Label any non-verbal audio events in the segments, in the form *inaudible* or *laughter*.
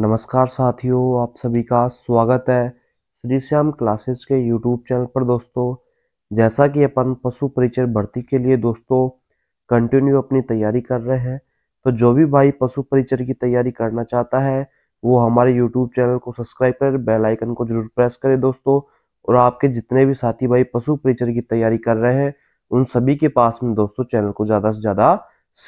नमस्कार साथियों आप सभी का स्वागत है श्री श्याम क्लासेस के यूट्यूब चैनल पर दोस्तों जैसा कि अपन पशु परिचय भर्ती के लिए दोस्तों कंटिन्यू अपनी तैयारी कर रहे हैं तो जो भी भाई पशु परिचय की तैयारी करना चाहता है वो हमारे यूट्यूब चैनल को सब्सक्राइब कर बेल आइकन को जरूर प्रेस करें दोस्तों और आपके जितने भी साथी भाई पशु परिचय की तैयारी कर रहे हैं उन सभी के पास में दोस्तों चैनल को ज़्यादा से ज़्यादा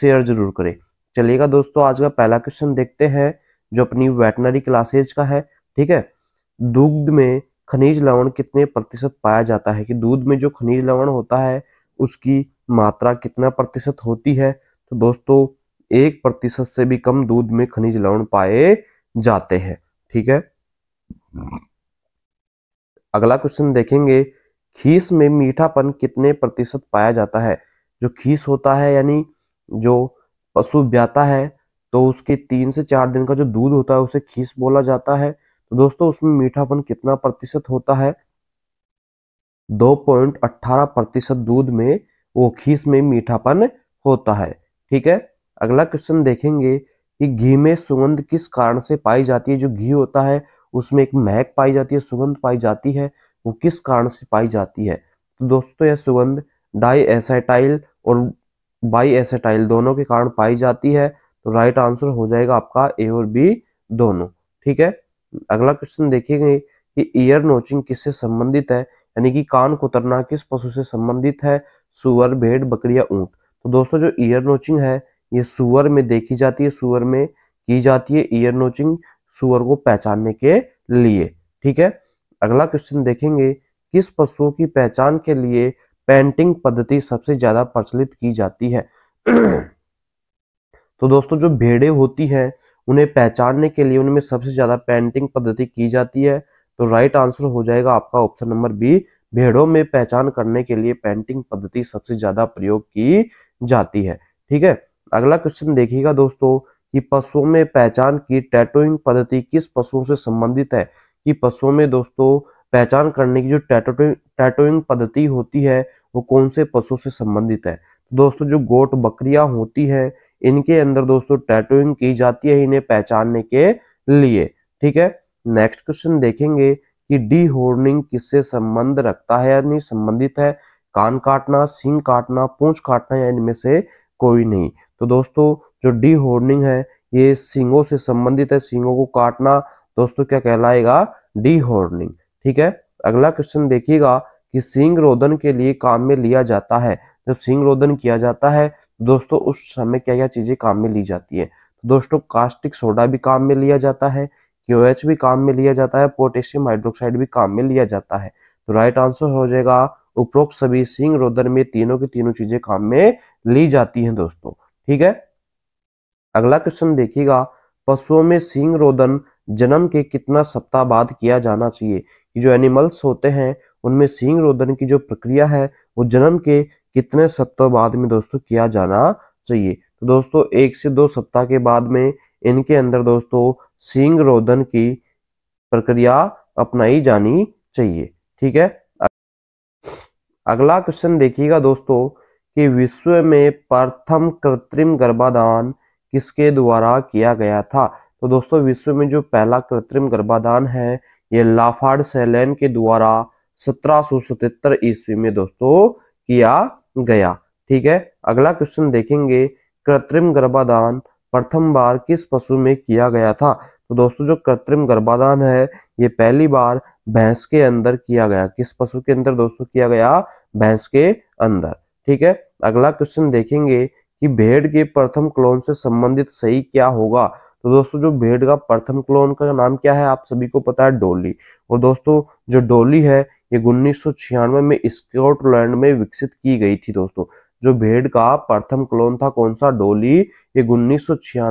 शेयर जरूर करें चलिएगा दोस्तों आज का पहला क्वेश्चन देखते हैं जो अपनी वेटनरी क्लासेज का है ठीक है दूध में खनिज लवण कितने प्रतिशत पाया जाता है कि दूध में जो खनिज लवण होता है उसकी मात्रा कितना प्रतिशत होती है तो दोस्तों एक प्रतिशत से भी कम दूध में खनिज लवण पाए जाते हैं ठीक है अगला क्वेश्चन देखेंगे खीस में मीठापन कितने प्रतिशत पाया जाता है जो खीस होता है यानी जो पशु ब्याता है तो उसके तीन से चार दिन का जो दूध होता है उसे खीस बोला जाता है तो दोस्तों उसमें मीठापन कितना प्रतिशत होता है दो पॉइंट अट्ठारह प्रतिशत दूध में वो खीस में मीठापन होता है ठीक है अगला क्वेश्चन देखेंगे कि घी में सुगंध किस कारण से पाई जाती है जो घी होता है उसमें एक महक पाई जाती है सुगंध पाई जाती है वो किस कारण से पाई जाती है तो दोस्तों यह सुगंध डाई एसाइटाइल और बाई एसाइटाइल दोनों के कारण पाई जाती है तो राइट आंसर हो जाएगा आपका ए और बी दोनों ठीक है अगला क्वेश्चन देखेंगे कि ईयर नोचिंग किससे संबंधित है यानी कि कान कोतरना किस पशु से संबंधित है सुअर भेड़ बकरी या ऊंट तो दोस्तों जो ईयर नोचिंग है ये सुअर में देखी जाती है सुअर में की जाती है ईयर नोचिंग सुअर को पहचानने के लिए ठीक है अगला क्वेश्चन देखेंगे किस पशुओं की पहचान के लिए पेंटिंग पद्धति सबसे ज्यादा प्रचलित की जाती है *clears throat* तो दोस्तों जो भेड़े होती है उन्हें पहचानने के लिए उनमें सबसे ज़्यादा पेंटिंग पद्धति की जाती है तो राइट आंसर हो जाएगा आपका ऑप्शन नंबर बी भेड़ों में पहचान करने के लिए पेंटिंग पद्धति सबसे ज़्यादा प्रयोग की जाती है ठीक है अगला क्वेश्चन देखिएगा दोस्तों कि पशुओं में पहचान की टैटोइंग पद्धति किस पशुओं से संबंधित है कि पशुओं में दोस्तों पहचान करने की जो टैटोइंग पद्धति होती है वो कौन से पशु से संबंधित है दोस्तों जो गोट बकरियां होती है इनके अंदर दोस्तों टैटूइंग की जाती है इन्हें पहचानने के लिए ठीक है नेक्स्ट क्वेश्चन देखेंगे कि डी होर्निंग किससे संबंध रखता है यानी संबंधित है कान काटना सिंग काटना पूंछ काटना या इनमें से कोई नहीं तो दोस्तों जो डी होर्निंग है ये सिंगों से संबंधित है सिंगों को काटना दोस्तों क्या कहलाएगा डी होर्निंग ठीक है अगला क्वेश्चन देखिएगा कि सिंग रोदन के लिए काम में लिया जाता है जब सिंह रोदन किया जाता है दोस्तों उस समय क्या क्या चीजें काम में ली जाती है तो दोस्तों कास्टिक सोडा भी काम में लिया जाता है क्यूएच भी काम में लिया जाता है पोटेशियम हाइड्रोक्साइड भी काम में लिया जाता है तो राइट आंसर हो जाएगा उपरोक्त सभी सिंह रोदन में तीनों की तीनों चीजें काम में ली जाती हैं दोस्तों ठीक है अगला क्वेश्चन देखिएगा पशुओं में सिंह रोदन जन्म के कितना सप्ताह बाद किया जाना चाहिए कि जो एनिमल्स होते हैं उनमें सिंह रोदन की जो प्रक्रिया है वो जन्म के कितने सप्ताह बाद में दोस्तों किया जाना चाहिए तो दोस्तों एक से दो सप्ताह के बाद में इनके अंदर दोस्तों सिंग रोदन की प्रक्रिया अपनाई जानी चाहिए ठीक है अगला क्वेश्चन देखिएगा दोस्तों कि विश्व में प्रथम कृत्रिम गर्भाधान किसके द्वारा किया गया था तो दोस्तों विश्व में जो पहला कृत्रिम गर्भाधान है ये लाफार्ड सेलेन के द्वारा सत्रह ईस्वी में दोस्तों किया गया ठीक है अगला क्वेश्चन देखेंगे कृत्रिम गर्भाधान प्रथम बार किस पशु में किया गया था तो दोस्तों जो कृत्रिम गर्भाधान है ये पहली बार भैंस के अंदर किया गया किस पशु के अंदर दोस्तों किया गया भैंस के अंदर ठीक है अगला क्वेश्चन देखेंगे कि भेड़ के प्रथम क्लोन से संबंधित सही क्या होगा तो दोस्तों जो भेड़ का प्रथम क्लोन का नाम क्या है आप सभी को पता है डोली और दोस्तों जो डोली है ये उन्नीस में स्कॉटलैंड में विकसित की गई थी दोस्तों जो भेड़ का प्रथम क्लोन था कौन सा डोली ये उन्नीस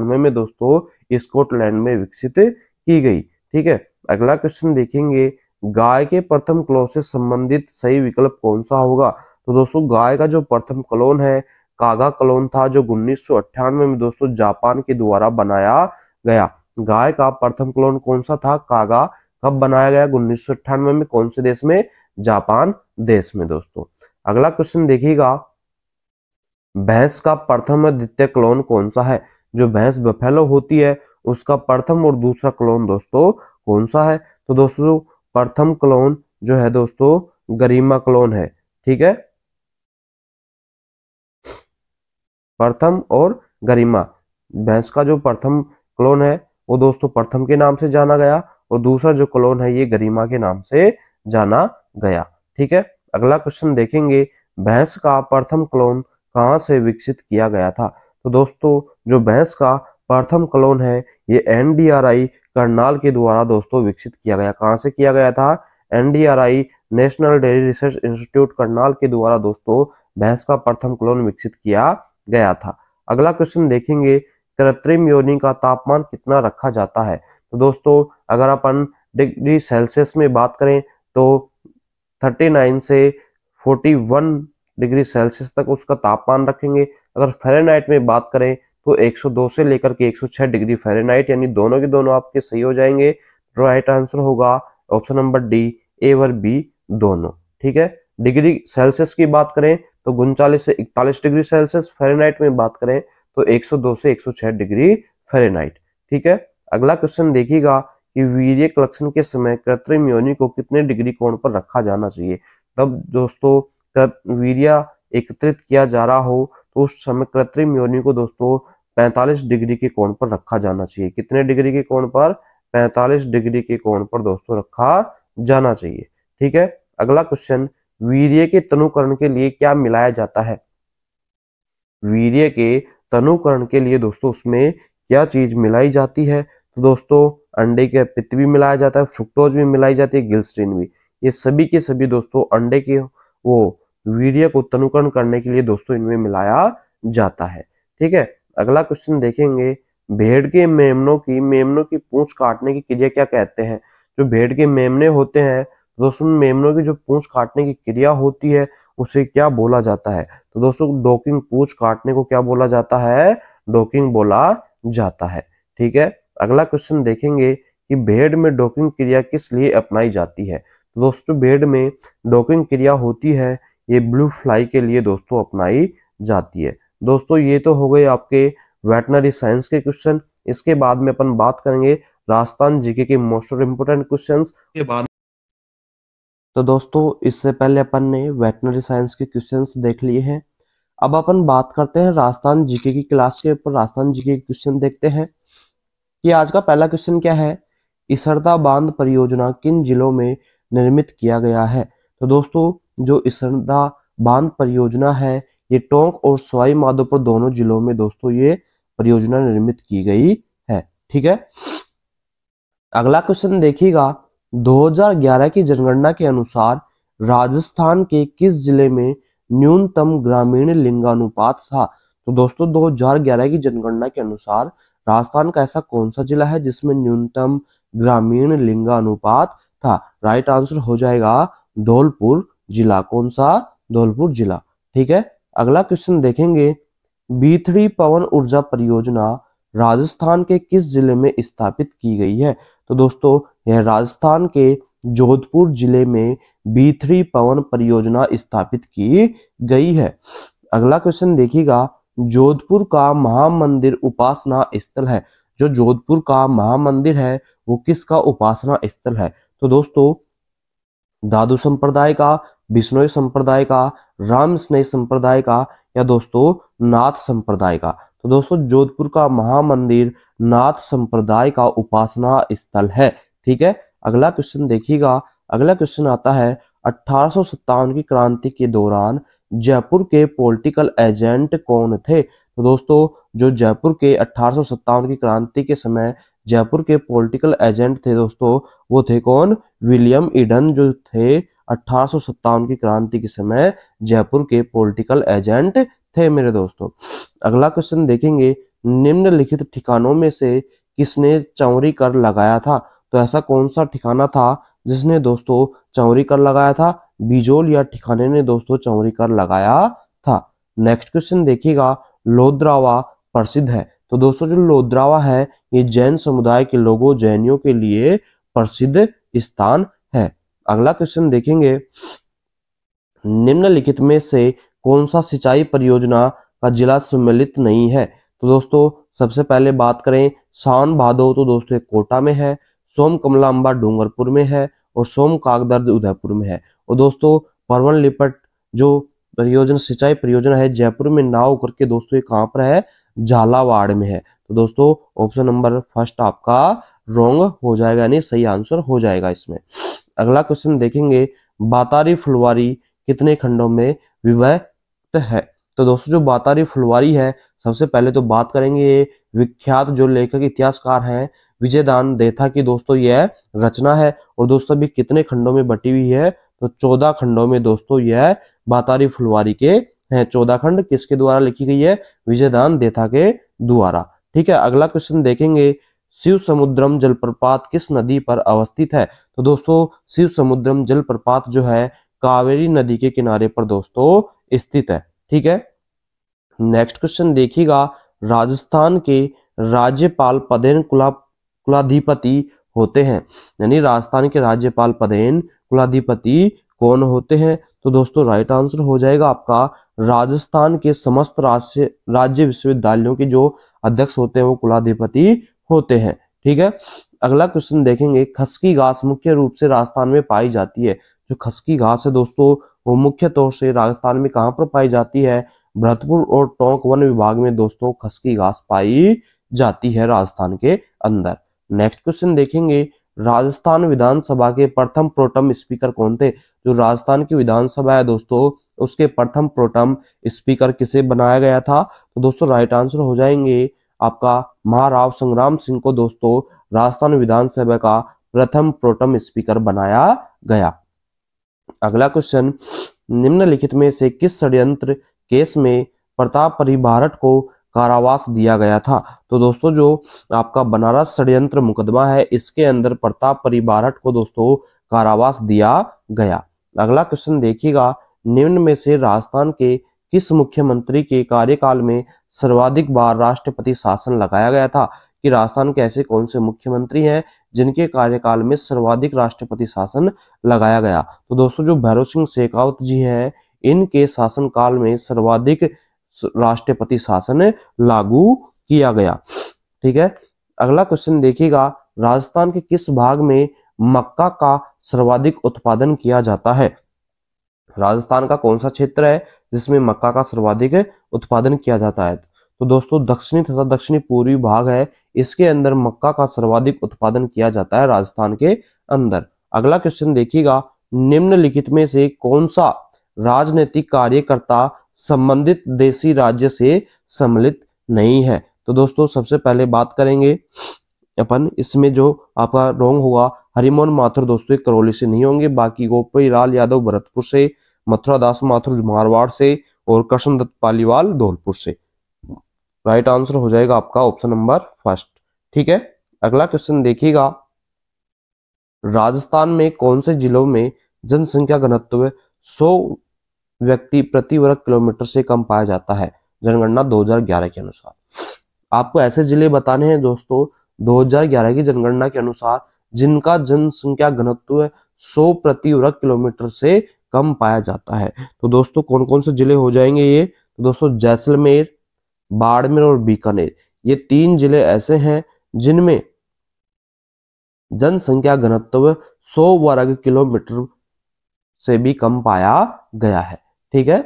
में दोस्तों स्कॉटलैंड में विकसित की गई ठीक है अगला क्वेश्चन देखेंगे गाय के प्रथम क्लोन से संबंधित सही विकल्प कौन सा होगा तो दोस्तों गाय का जो प्रथम क्लोन है कागा क्लोन था जो उन्नीस में दोस्तों जापान के द्वारा बनाया गया गाय का प्रथम क्लोन कौन सा था कागा कब बनाया गया उन्नीस में कौन से देश में जापान देश में दोस्तों अगला क्वेश्चन देखिएगा भैंस का प्रथम और द्वितीय क्लोन कौन सा है जो भैंस बफेलो होती है उसका प्रथम और दूसरा क्लोन दोस्तों कौन सा है तो दोस्तों प्रथम क्लोन जो है दोस्तों गरिमा क्लोन है ठीक है प्रथम और गरिमा भैंस का जो प्रथम क्लोन है वो दोस्तों प्रथम के नाम से जाना गया और दूसरा जो कलोन है ये गरिमा के नाम से जाना गया ठीक है अगला क्वेश्चन देखेंगे भैंस का प्रथम क्लोन कहाँ से विकसित किया गया था तो दोस्तों जो भैंस का प्रथम क्लोन है ये एनडीआरआई करनाल के द्वारा दोस्तों विकसित किया गया कहाँ से किया गया था NDRI national dairy research institute Karnal के द्वारा दोस्तों भैंस का प्रथम क्लोन विकसित किया गया था अगला क्वेश्चन देखेंगे कृत्रिम योनि का तापमान कितना रखा जाता है तो दोस्तों अगर अपन डिग्री सेल्सियस में बात करें तो 39 से 41 डिग्री सेल्सियस तक उसका तापमान रखेंगे अगर फेरेनाइट में बात करें तो 102 से लेकर के 106 डिग्री फेरेनाइट यानी दोनों के दोनों आपके सही हो जाएंगे तो राइट आंसर होगा ऑप्शन नंबर डी ए और बी दोनों ठीक है डिग्री सेल्सियस की बात करें तो उनचालीस से इकतालीस डिग्री सेल्सियस फेरेनाइट में बात करें तो 102 से 106 डिग्री फेरेनाइट ठीक है अगला क्वेश्चन देखिएगा कि वीर्य कलेक्शन के समय कृत्रिम योनि को कितने डिग्री कोण पर रखा जाना चाहिए तब दोस्तों वीर्य एकत्रित किया जा रहा हो तो उस समय कृत्रिम योनि को दोस्तों 45 डिग्री के कोण पर रखा जाना चाहिए कितने डिग्री के कोण पर 45 डिग्री के कोण पर दोस्तों रखा जाना चाहिए ठीक है अगला क्वेश्चन वीर्य के तनुकरण के लिए क्या मिलाया जाता है वीर्य के तनुकरण के लिए दोस्तों उसमें क्या चीज मिलाई जाती है तो दोस्तों अंडे के पित्त भी मिलाया जाता है फ्रुक्टोज भी मिलाई जाती है गिलस्ट्रीन भी ये सभी के सभी दोस्तों अंडे के वो वीर्य को तनुकरण करने के लिए दोस्तों इनमें मिलाया जाता है ठीक है अगला क्वेश्चन देखेंगे भेड़ के मेमनों की मेमनों की पूंछ काटने की क्रिया क्या कहते हैं जो भेड़ के मेमने होते हैं तो दोस्तों मेमनों की जो पूंछ काटने की क्रिया होती है उसे क्या बोला जाता है तो दोस्तों डॉकिंग पूंछ काटने को क्या बोला जाता है डॉकिंग बोला जाता है ठीक है अगला क्वेश्चन देखेंगे कि भेड़ में डॉकिंग क्रिया किस लिए अपनाई जाती है तो दोस्तों भेड़ में डॉकिंग क्रिया होती है ये ब्लू फ्लाई के लिए दोस्तों अपनाई जाती है दोस्तों ये तो हो गए आपके वेटनरी साइंस के क्वेश्चन इसके बाद में अपन बात करेंगे राजस्थान जीके के मोस्ट इम्पोर्टेंट क्वेश्चन के बाद तो दोस्तों इससे पहले अपन ने वेटनरी साइंस के क्वेश्चंस देख लिए हैं अब अपन बात करते हैं राजस्थान जीके की क्लास के ऊपर राजस्थान जीके के क्वेश्चन देखते हैं कि आज का पहला क्वेश्चन क्या है इसरदा बांध परियोजना किन जिलों में निर्मित किया गया है तो दोस्तों जो इसरदा बांध परियोजना है ये टोंक और सवाई माधोपुर दोनों जिलों में दोस्तों ये परियोजना निर्मित की गई है ठीक है अगला क्वेश्चन देखिएगा 2011 की जनगणना के अनुसार राजस्थान के किस जिले में न्यूनतम ग्रामीण लिंगानुपात था तो दोस्तों 2011 की जनगणना के अनुसार राजस्थान का ऐसा कौन सा जिला है जिसमें न्यूनतम ग्रामीण लिंगानुपात था राइट आंसर हो जाएगा धौलपुर जिला कौन सा धौलपुर जिला ठीक है अगला क्वेश्चन देखेंगे बीथड़ी पवन ऊर्जा परियोजना राजस्थान के किस जिले में स्थापित की गई है तो दोस्तों यह राजस्थान के जोधपुर जिले में बीथड़ी पवन परियोजना स्थापित की गई है अगला क्वेश्चन देखिएगा जोधपुर का महामंदिर उपासना स्थल है जो जोधपुर का महामंदिर है वो किसका उपासना स्थल है तो दोस्तों दादू संप्रदाय का बिश्नोई संप्रदाय का राम स्नेह संप्रदाय का या दोस्तों नाथ संप्रदाय का तो दोस्तों जोधपुर का महामंदिर नाथ संप्रदाय का उपासना स्थल है ठीक है अगला क्वेश्चन देखिएगा अगला क्वेश्चन आता है अठारह की क्रांति के दौरान जयपुर के पॉलिटिकल एजेंट कौन थे तो दोस्तों जो जयपुर के अठारह की क्रांति के समय जयपुर के पॉलिटिकल एजेंट थे दोस्तों वो थे कौन विलियम इडन जो थे अठारह की क्रांति के समय जयपुर के पॉलिटिकल एजेंट थे मेरे दोस्तों अगला क्वेश्चन देखेंगे निम्नलिखित ठिकानों में से किसने चौरी कर लगाया था तो ऐसा कौन सा ठिकाना था जिसने दोस्तों चौरी कर लगाया था बिजोल या ठिकाने ने दोस्तों कर लगाया था नेक्स्ट क्वेश्चन देखिएगा लोद्रावा प्रसिद्ध है तो दोस्तों जो लोद्रावा है ये जैन समुदाय के लोगों जैनियों के लिए प्रसिद्ध स्थान है अगला क्वेश्चन देखेंगे निम्नलिखित में से कौन सा सिंचाई परियोजना का जिला सम्मिलित नहीं है तो दोस्तों सबसे पहले बात करें शान भादो तो दोस्तों कोटा में है सोम कमला अंबा डूंगरपुर में है और सोम कागदर्द उदयपुर में है और दोस्तों परवन लिपट जो परियोजना सिंचाई परियोजना है जयपुर में नाव करके दोस्तों ये कहाँ पर है झालावाड़ में है तो दोस्तों ऑप्शन नंबर फर्स्ट आपका रोंग हो जाएगा यानी सही आंसर हो जाएगा इसमें अगला क्वेश्चन देखेंगे बातारी फुलवारी कितने खंडों में विभक्त है तो दोस्तों जो बातारी फुलवारी है सबसे पहले तो बात करेंगे विख्यात जो लेखक इतिहासकार हैं विजयदान देथा की दोस्तों यह रचना है और दोस्तों अभी कितने खंडों में बटी हुई है तो चौदह खंडों में दोस्तों यह बातारी फुलवारी के हैं चौदह खंड किसके द्वारा लिखी गई है विजयदान देथा के द्वारा ठीक है अगला क्वेश्चन देखेंगे शिव समुद्रम जलप्रपात किस नदी पर अवस्थित है तो दोस्तों शिव समुद्रम जलप्रपात जो है कावेरी नदी के किनारे पर दोस्तों स्थित है ठीक है नेक्स्ट क्वेश्चन देखिएगा राजस्थान के राज्यपाल पदेन कुला कुलाधिपति होते हैं यानी राजस्थान के राज्यपाल पदेन कुलाधिपति कौन होते हैं तो दोस्तों राइट आंसर हो जाएगा आपका राजस्थान के समस्त राज्य राज्य विश्वविद्यालयों के जो अध्यक्ष होते हैं वो कुलाधिपति होते हैं ठीक है अगला क्वेश्चन देखेंगे खसकी घास मुख्य रूप से राजस्थान में पाई जाती है जो खसकी घास है दोस्तों वो मुख्य तौर से राजस्थान में कहाँ पर पाई जाती है भरतपुर और टोंक वन विभाग में दोस्तों खसकी घास पाई जाती है राजस्थान के अंदर नेक्स्ट क्वेश्चन देखेंगे राजस्थान विधानसभा के प्रथम प्रोटम स्पीकर कौन थे जो राजस्थान की विधानसभा है दोस्तों उसके प्रथम प्रोटम स्पीकर किसे बनाया गया था तो दोस्तों राइट आंसर हो जाएंगे आपका महाराव संग्राम सिंह को दोस्तों राजस्थान विधानसभा का प्रथम प्रोटम स्पीकर बनाया गया अगला क्वेश्चन निम्नलिखित में से किस षड्यंत्र केस में प्रताप परिभारट को कारावास दिया गया था तो दोस्तों जो आपका बनारस षड्यंत्र मुकदमा है इसके अंदर प्रताप परिबारट को दोस्तों कारावास दिया गया अगला क्वेश्चन देखिएगा निम्न में से राजस्थान के किस मुख्यमंत्री के कार्यकाल में सर्वाधिक बार राष्ट्रपति शासन लगाया गया था कि राजस्थान के ऐसे कौन से मुख्यमंत्री हैं जिनके कार्यकाल में सर्वाधिक राष्ट्रपति शासन लगाया गया तो दोस्तों जो भैरव सिंह शेखावत जी हैं इनके शासनकाल में सर्वाधिक राष्ट्रपति शासन लागू किया गया ठीक है अगला क्वेश्चन देखिएगा राजस्थान के किस भाग में मक्का का सर्वाधिक उत्पादन किया जाता है राजस्थान का कौन सा क्षेत्र है जिसमें मक्का का सर्वाधिक उत्पादन किया जाता है तो दोस्तों दक्षिणी तथा दक्षिणी पूर्वी भाग है इसके अंदर मक्का का सर्वाधिक उत्पादन किया जाता है राजस्थान के अंदर अगला क्वेश्चन देखिएगा निम्नलिखित में से कौन सा राजनीतिक कार्यकर्ता संबंधित देशी राज्य से सम्मिलित नहीं है तो दोस्तों सबसे पहले बात करेंगे अपन इसमें जो आपका रोंग हुआ हरिमोहन माथुर दोस्तों करौली से नहीं होंगे बाकी गोपी लाल यादव भरतपुर से मथुरा दास माथुर मारवाड़ से और कृष्ण दत्त पालीवाल धौलपुर से राइट आंसर हो जाएगा आपका ऑप्शन नंबर फर्स्ट ठीक है अगला क्वेश्चन देखिएगा राजस्थान में कौन से जिलों में जनसंख्या घनत्व 100 व्यक्ति प्रति वर्ग किलोमीटर से कम पाया जाता है जनगणना 2011 के अनुसार आपको ऐसे जिले बताने हैं दोस्तों 2011 की जनगणना के अनुसार जिनका जनसंख्या घनत्व 100 प्रति वर्ग किलोमीटर से कम पाया जाता है तो दोस्तों कौन कौन से जिले हो जाएंगे ये तो दोस्तों जैसलमेर बाड़मेर और बीकानेर ये तीन जिले ऐसे हैं जिनमें जनसंख्या घनत्व 100 वर्ग किलोमीटर से भी कम पाया गया है ठीक है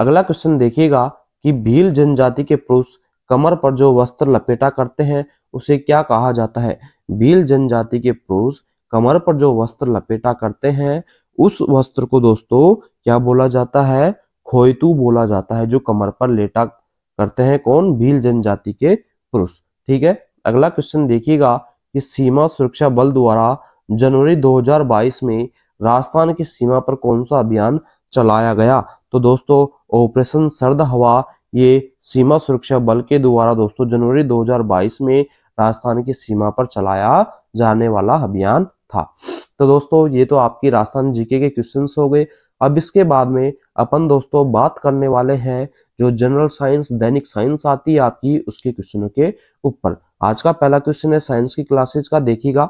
अगला क्वेश्चन देखिएगा कि भील जनजाति के पुरुष कमर पर जो वस्त्र लपेटा करते हैं उसे क्या कहा जाता है भील जनजाति के पुरुष कमर पर जो वस्त्र लपेटा करते हैं उस वस्त्र को दोस्तों क्या बोला जाता है खोयतू बोला जाता है जो कमर पर लेटा करते हैं कौन भील जनजाति के पुरुष ठीक है अगला क्वेश्चन देखिएगा कि सीमा सुरक्षा बल द्वारा जनवरी 2022 में राजस्थान की सीमा पर कौन सा अभियान चलाया गया तो दोस्तों ऑपरेशन सर्द हवा ये सीमा सुरक्षा बल के द्वारा दोस्तों जनवरी 2022 में राजस्थान की सीमा पर चलाया जाने वाला अभियान था तो दोस्तों ये तो आपकी राजस्थान जीके के क्वेश्चन हो गए अब इसके बाद में अपन दोस्तों बात करने वाले हैं जो जनरल साइंस दैनिक साइंस आती है आपकी उसके क्वेश्चनों के ऊपर आज का पहला क्वेश्चन है साइंस की क्लासेज का देखिएगा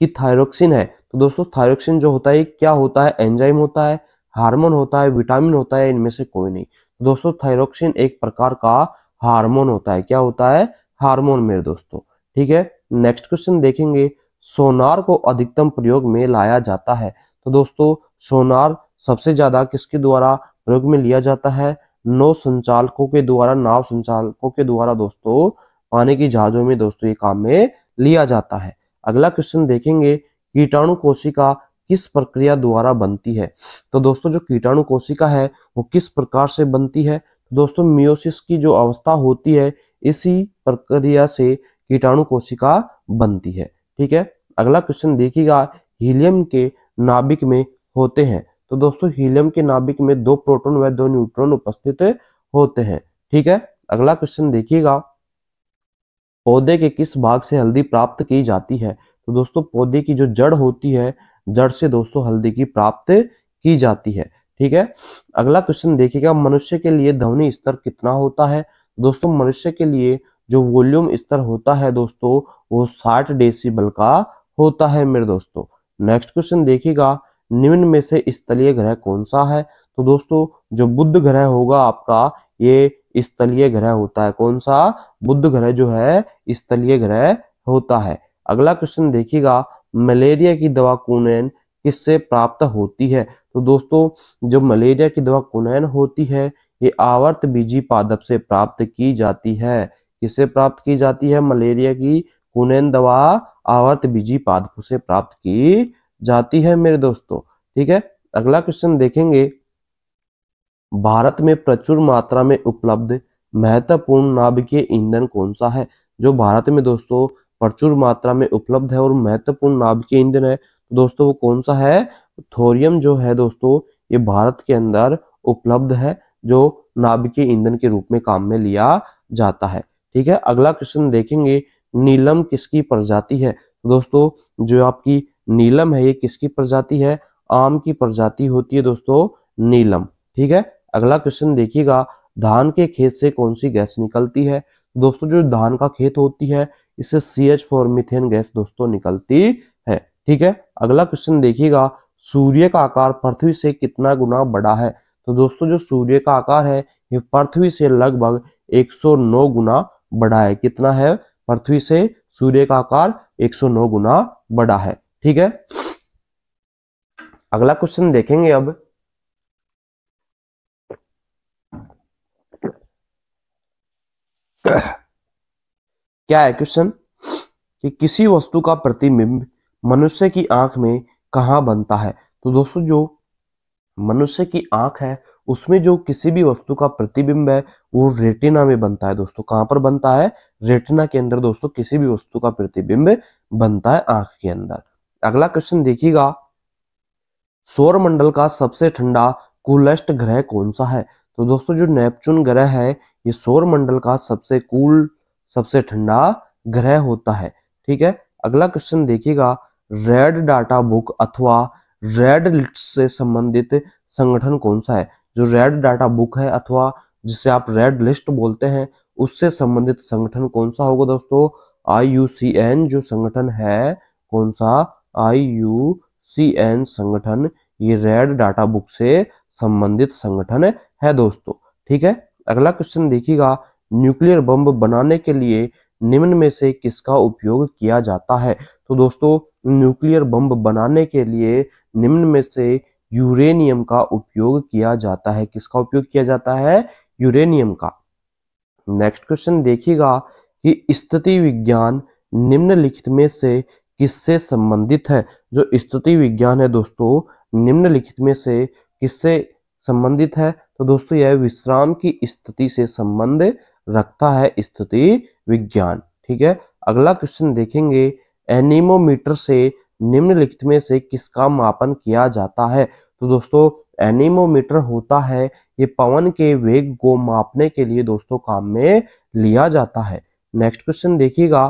कि थायरोक्सिन है तो दोस्तों थायरोक्सिन जो होता है क्या होता है एंजाइम होता है हार्मोन होता है विटामिन होता है इनमें से कोई नहीं तो दोस्तों थायरोक्सिन एक प्रकार का हार्मोन होता है क्या होता है हार्मोन मेरे दोस्तों ठीक है नेक्स्ट क्वेश्चन देखेंगे सोनार को अधिकतम प्रयोग में लाया जाता है तो दोस्तों सोनार सबसे ज्यादा किसके द्वारा प्रयोग में लिया जाता है नौ संचालकों के द्वारा नाव संचालकों के द्वारा दोस्तों पानी की जहाजों में दोस्तों ये काम में लिया जाता है अगला क्वेश्चन देखेंगे कीटाणु कोशिका किस प्रक्रिया द्वारा बनती है तो दोस्तों जो कीटाणु कोशिका है वो किस प्रकार से बनती है तो दोस्तों मियोसिस की जो अवस्था होती है इसी प्रक्रिया से कीटाणु कोशिका बनती है ठीक है अगला क्वेश्चन देखिएगा हीलियम के नाभिक में होते हैं तो दोस्तों हीलियम के नाभिक में दो प्रोटॉन व दो न्यूट्रॉन उपस्थित होते हैं ठीक है अगला क्वेश्चन देखिएगा पौधे के किस भाग से हल्दी प्राप्त की जाती है तो दोस्तों पौधे की जो जड़ होती है जड़ से दोस्तों हल्दी की प्राप्त की जाती है ठीक है अगला क्वेश्चन देखिएगा मनुष्य के लिए ध्वनि स्तर कितना होता है दोस्तों मनुष्य के लिए जो वॉल्यूम स्तर होता है दोस्तों वो 60 डेसिबल का होता है मेरे दोस्तों नेक्स्ट क्वेश्चन देखिएगा निम्न में से स्थलीय ग्रह कौन सा है तो दोस्तों जो बुद्ध ग्रह होगा आपका ये स्थलीय ग्रह होता है कौन सा बुद्ध ग्रह जो है स्थलीय ग्रह होता है अगला क्वेश्चन देखिएगा मलेरिया की दवा कुनैन किससे प्राप्त होती है तो दोस्तों जो मलेरिया की दवा कुनैन होती है ये आवर्त बीजी पादप से प्राप्त की जाती है किससे प्राप्त की जाती है मलेरिया की कुनैन दवा आवर्त बीजी पादपों से प्राप्त की जाती है मेरे दोस्तों ठीक है अगला क्वेश्चन देखेंगे भारत में प्रचुर मात्रा में उपलब्ध महत्वपूर्ण नाभिकीय ईंधन कौन सा है जो भारत में दोस्तों प्रचुर मात्रा में उपलब्ध है और महत्वपूर्ण नाभिकीय ईंधन है तो दोस्तों वो कौन सा है थोरियम जो है दोस्तों ये भारत के अंदर उपलब्ध है जो नाभिकीय ईंधन के रूप में काम में लिया जाता है ठीक है अगला क्वेश्चन देखेंगे नीलम किसकी प्रजाति है तो दोस्तों जो आपकी नीलम है ये किसकी प्रजाति है आम की प्रजाति होती है दोस्तों नीलम ठीक है अगला क्वेश्चन देखिएगा धान के खेत से कौन सी गैस निकलती है दोस्तों जो धान का खेत होती है इससे C H four methane gas दोस्तों निकलती है ठीक है अगला क्वेश्चन देखिएगा सूर्य का आकार पृथ्वी से कितना गुना बड़ा है तो दोस्तों जो सूर्य का आकार है ये पृथ्वी से लगभग 109 गुना बड़ा है कितना है पृथ्वी से सूर्य का आकार 109 गुना बड़ा है ठीक है अगला क्वेश्चन देखेंगे अब क्या है क्वेश्चन कि किसी वस्तु का प्रतिबिंब मनुष्य की आंख में कहा बनता है तो दोस्तों जो मनुष्य की आंख है उसमें जो किसी भी वस्तु का प्रतिबिंब है वो रेटिना में बनता है दोस्तों कहां पर बनता है रेटिना के अंदर दोस्तों किसी भी वस्तु का प्रतिबिंब बनता है आंख के अंदर अगला क्वेश्चन देखिएगा सौर मंडल का सबसे ठंडा कूलेस्ट ग्रह कौन सा है तो दोस्तों जो नेपच्यून ग्रह है ये सौर मंडल का सबसे कूल सबसे ठंडा ग्रह होता है ठीक है अगला क्वेश्चन देखिएगा रेड डाटा बुक अथवा रेड लिस्ट से संबंधित संगठन कौन सा है जो रेड डाटा बुक है अथवा जिसे आप रेड लिस्ट बोलते हैं उससे संबंधित संगठन कौन सा होगा दोस्तों आई जो संगठन है कौन सा आई संगठन ये रेड डाटा बुक से संबंधित संगठन है दोस्तों ठीक है अगला क्वेश्चन देखिएगा न्यूक्लियर बम बनाने के लिए निम्न में से किसका उपयोग किया जाता है तो दोस्तों न्यूक्लियर बम बनाने के लिए निम्न में से यूरेनियम का उपयोग किया जाता है किसका उपयोग किया जाता है यूरेनियम का नेक्स्ट क्वेश्चन देखिएगा कि स्थिति विज्ञान निम्नलिखित में से किससे संबंधित है जो स्थिति विज्ञान है दोस्तों निम्नलिखित में से किससे संबंधित है तो दोस्तों यह विश्राम की स्थिति से संबंध रखता है स्थिति विज्ञान ठीक है अगला क्वेश्चन देखेंगे एनिमोमीटर से निम्नलिखित में से किसका मापन किया जाता है तो दोस्तों एनिमोमीटर होता है ये पवन के वेग को मापने के लिए दोस्तों काम में लिया जाता है नेक्स्ट क्वेश्चन देखिएगा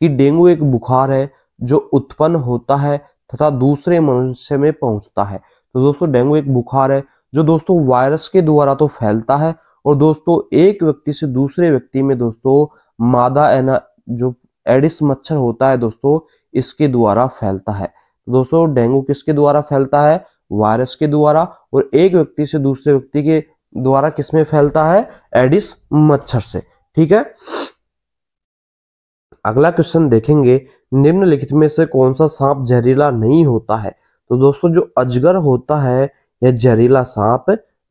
कि डेंगू एक बुखार है जो उत्पन्न होता है तथा दूसरे मनुष्य में पहुंचता है तो दोस्तों डेंगू एक बुखार है जो दोस्तों वायरस के द्वारा तो फैलता है और दोस्तों एक व्यक्ति से दूसरे व्यक्ति में दोस्तों मादा एना जो एडिस मच्छर होता है दोस्तों इसके द्वारा फैलता है तो दोस्तों डेंगू किसके द्वारा फैलता है वायरस के द्वारा और एक व्यक्ति से दूसरे व्यक्ति के द्वारा किसमें फैलता है एडिस मच्छर से ठीक है अगला क्वेश्चन देखेंगे निम्नलिखित में से कौन सा सांप जहरीला नहीं होता है तो दोस्तों जो अजगर होता है या जहरीला सांप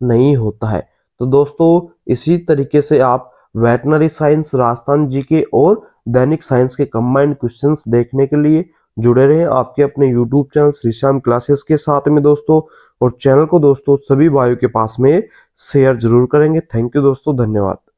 नहीं होता है तो दोस्तों इसी तरीके से आप वेटनरी साइंस राजस्थान जी के और दैनिक साइंस के कंबाइंड क्वेश्चंस देखने के लिए जुड़े रहे आपके अपने यूट्यूब चैनल श्रीश्याम क्लासेस के साथ में दोस्तों और चैनल को दोस्तों सभी भाइयों के पास में शेयर जरूर करेंगे थैंक यू दोस्तों धन्यवाद